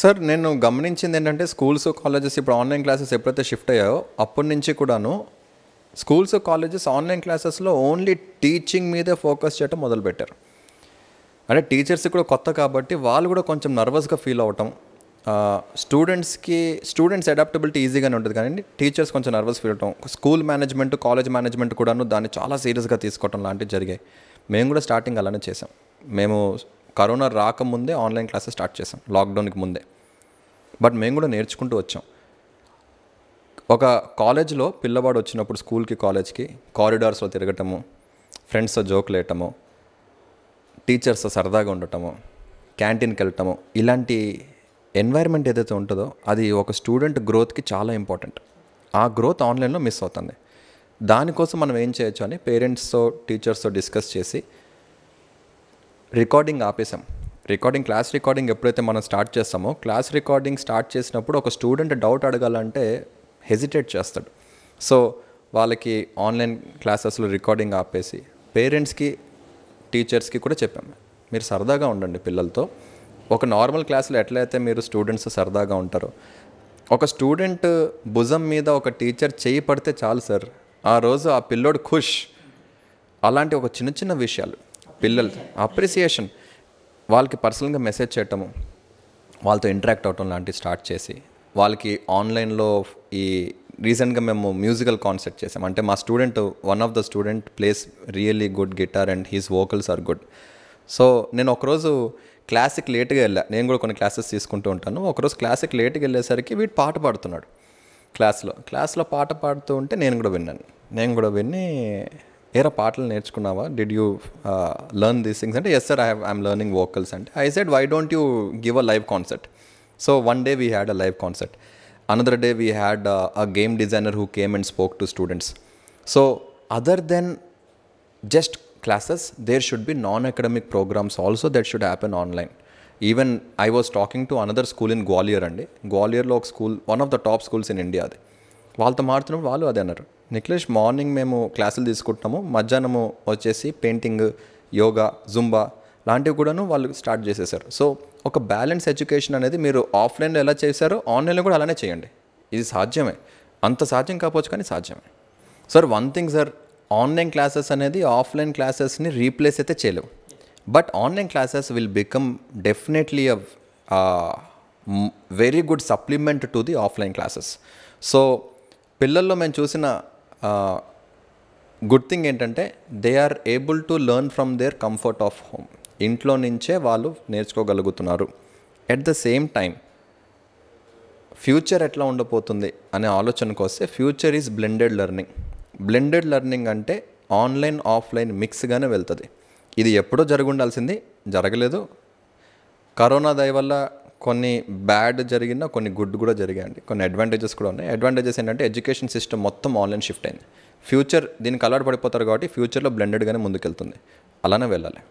sir నేను గమనించింది ఏంటంటే స్కూల్స్ కాలేజెస్ ఇప్పుడు ఆన్లైన్ క్లాసెస్ ఎప్పుడైతే షిఫ్ట్ అయ్యాయో అప్పటి నుంచి కూడాను స్కూల్స్ కాలేజెస్ ఆన్లైన్ క్లాసెస్లో ఓన్లీ టీచింగ్ మీదే ఫోకస్ చేయటం మొదలుపెట్టారు అంటే టీచర్స్ కూడా కొత్త కాబట్టి వాళ్ళు కూడా కొంచెం నర్వస్గా ఫీల్ అవటం స్టూడెంట్స్కి స్టూడెంట్స్ అడాప్టబిలిటీ ఈజీగానే ఉంటుంది కానీ టీచర్స్ కొంచెం నర్వస్ ఫీల్ అవటం స్కూల్ మేనేజ్మెంట్ కాలేజ్ మేనేజ్మెంట్ కూడాను దాన్ని చాలా సీరియస్గా తీసుకోవటం లాంటివి జరిగాయి మేము కూడా స్టార్టింగ్ అలానే చేసాం మేము కరోనా రాకముందే ఆన్లైన్ క్లాసెస్ స్టార్ట్ చేసాం లాక్డౌన్కి ముందే బట్ మేము కూడా నేర్చుకుంటూ వచ్చాం ఒక కాలేజ్లో పిల్లవాడు వచ్చినప్పుడు స్కూల్కి కాలేజ్కి కారిడార్స్లో తిరగటము ఫ్రెండ్స్తో జోక్లు వేయటము టీచర్స్తో సరదాగా ఉండటము క్యాంటీన్కి వెళ్ళటము ఇలాంటి ఎన్వైర్న్మెంట్ ఏదైతే ఉంటుందో అది ఒక స్టూడెంట్ గ్రోత్కి చాలా ఇంపార్టెంట్ ఆ గ్రోత్ ఆన్లైన్లో మిస్ అవుతుంది దానికోసం మనం ఏం చేయొచ్చు అని పేరెంట్స్తో టీచర్స్తో డిస్కస్ చేసి రికార్డింగ్ ఆపేసాం రికార్డింగ్ క్లాస్ రికార్డింగ్ ఎప్పుడైతే మనం స్టార్ట్ చేస్తామో క్లాస్ రికార్డింగ్ స్టార్ట్ చేసినప్పుడు ఒక స్టూడెంట్ డౌట్ అడగాలంటే హెజిటేట్ చేస్తాడు సో వాళ్ళకి ఆన్లైన్ క్లాసెస్లో రికార్డింగ్ ఆపేసి పేరెంట్స్కి టీచర్స్కి కూడా చెప్పాము మీరు సరదాగా ఉండండి పిల్లలతో ఒక నార్మల్ క్లాసులో ఎట్లయితే మీరు స్టూడెంట్స్ సరదాగా ఉంటారో ఒక స్టూడెంట్ భుజం మీద ఒక టీచర్ చేయి పడితే చాలు సార్ ఆ రోజు ఆ పిల్లోడు ఖుష్ అలాంటి ఒక చిన్న చిన్న విషయాలు పిల్లలు అప్రిసియేషన్ వాళ్ళకి పర్సనల్గా మెసేజ్ చేయటము వాళ్ళతో ఇంటరాక్ట్ అవటం లాంటివి స్టార్ట్ చేసి వాళ్ళకి ఆన్లైన్లో ఈ రీసెంట్గా మేము మ్యూజికల్ కాన్సర్ట్ చేసాం అంటే మా student one of the student plays really good guitar and his vocals are good so నేను ఒకరోజు క్లాసిక్ లేట్గా వెళ్ళా నేను కూడా కొన్ని క్లాసెస్ తీసుకుంటూ ఉంటాను ఒకరోజు క్లాసిక్ లేట్గా వెళ్ళేసరికి వీడు పాట పాడుతున్నాడు క్లాస్లో క్లాస్లో పాట పాడుతూ ఉంటే నేను కూడా విన్నాను నేను కూడా విని ఏరా పాటలు నేర్చుకున్నావా did you learn these things అంటే yes sir I I'm learning vocals అంటే I said why don't you give a live concert so one day we had a live concert another day we had a game designer who came and spoke to students so other than just classes there should be non academic programmes also that should happen online even I was talking to another school in Gwalior అండి గ్వాలియర్లో ఒక school one of the top schools in India అది వాళ్ళతో మాడుతున్నప్పుడు వాళ్ళు అదే అన్నారు Nikhilesh morning మేము క్లాసులు తీసుకుంటున్నాము మధ్యాహ్నము వచ్చేసి పెయింటింగ్ యోగా జుంబా లాంటివి కూడాను వాళ్ళు స్టార్ట్ చేసేసారు సో ఒక బ్యాలెన్స్ ఎడ్యుకేషన్ అనేది మీరు ఆఫ్లైన్లో ఎలా చేశారో ఆన్లైన్లో కూడా అలానే చేయండి ఇది సాధ్యమే అంత సాధ్యం కాకపోవచ్చు కానీ సాధ్యమే sir one thing sir online classes అనేది ఆఫ్లైన్ క్లాసెస్ని రీప్లేస్ అయితే చేయలేవు but online classes will become definitely a very good supplement to the offline classes so పిల్లల్లో మేము చూసిన గుడ్ థింగ్ ఏంటంటే they are able to learn from their comfort of home ఇంట్లో నుంచే వాళ్ళు నేర్చుకోగలుగుతున్నారు at the same time future ఎట్లా ఉండబోతుంది అనే ఆలోచనకు వస్తే future is blended learning blended learning అంటే ఆన్లైన్ ఆఫ్లైన్ మిక్స్గానే వెళ్తుంది ఇది ఎప్పుడో జరుగుండాల్సింది జరగలేదు కరోనా దయ వల్ల కొన్ని బ్యాడ్ జరిగిన కొన్ని గుడ్ కూడా జరిగాయండి కొన్ని అడ్వాంటేజెస్ కూడా ఉన్నాయి అడ్వాంటేజెస్ ఏంటంటే ఎడ్యుకేషన్ సిస్టమ్ మొత్తం ఆన్లైన్ షిఫ్ట్ అయింది ఫ్యూచర్ దీనికి అలవాటు పడిపోతారు కాబట్టి ఫ్యూచర్లో బ్లెండెడ్గానే ముందుకెళ్తుంది అలానే వెళ్ళాలి